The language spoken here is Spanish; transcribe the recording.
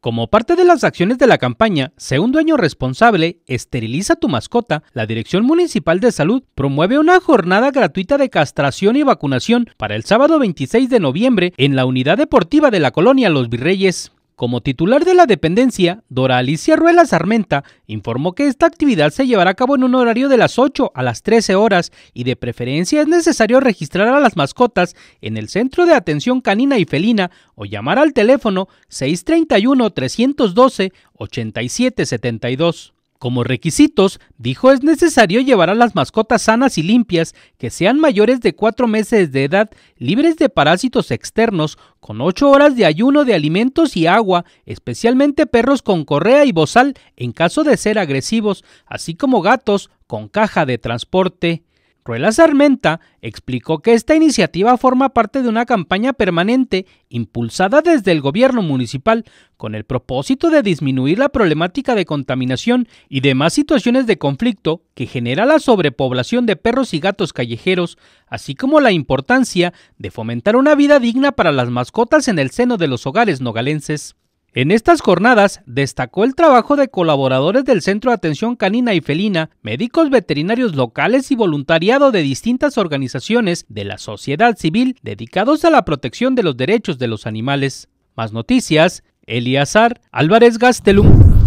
Como parte de las acciones de la campaña, Sé un dueño responsable, esteriliza tu mascota, la Dirección Municipal de Salud promueve una jornada gratuita de castración y vacunación para el sábado 26 de noviembre en la unidad deportiva de la colonia Los Virreyes. Como titular de la dependencia, Dora Alicia Ruela Sarmenta informó que esta actividad se llevará a cabo en un horario de las 8 a las 13 horas y de preferencia es necesario registrar a las mascotas en el Centro de Atención Canina y Felina o llamar al teléfono 631 312 8772. Como requisitos, dijo es necesario llevar a las mascotas sanas y limpias, que sean mayores de cuatro meses de edad, libres de parásitos externos, con ocho horas de ayuno de alimentos y agua, especialmente perros con correa y bozal en caso de ser agresivos, así como gatos con caja de transporte. Ruela Sarmenta explicó que esta iniciativa forma parte de una campaña permanente impulsada desde el gobierno municipal con el propósito de disminuir la problemática de contaminación y demás situaciones de conflicto que genera la sobrepoblación de perros y gatos callejeros, así como la importancia de fomentar una vida digna para las mascotas en el seno de los hogares nogalenses. En estas jornadas destacó el trabajo de colaboradores del Centro de Atención Canina y Felina, médicos veterinarios locales y voluntariado de distintas organizaciones de la sociedad civil dedicados a la protección de los derechos de los animales. Más noticias, Eliazar Álvarez Gastelum.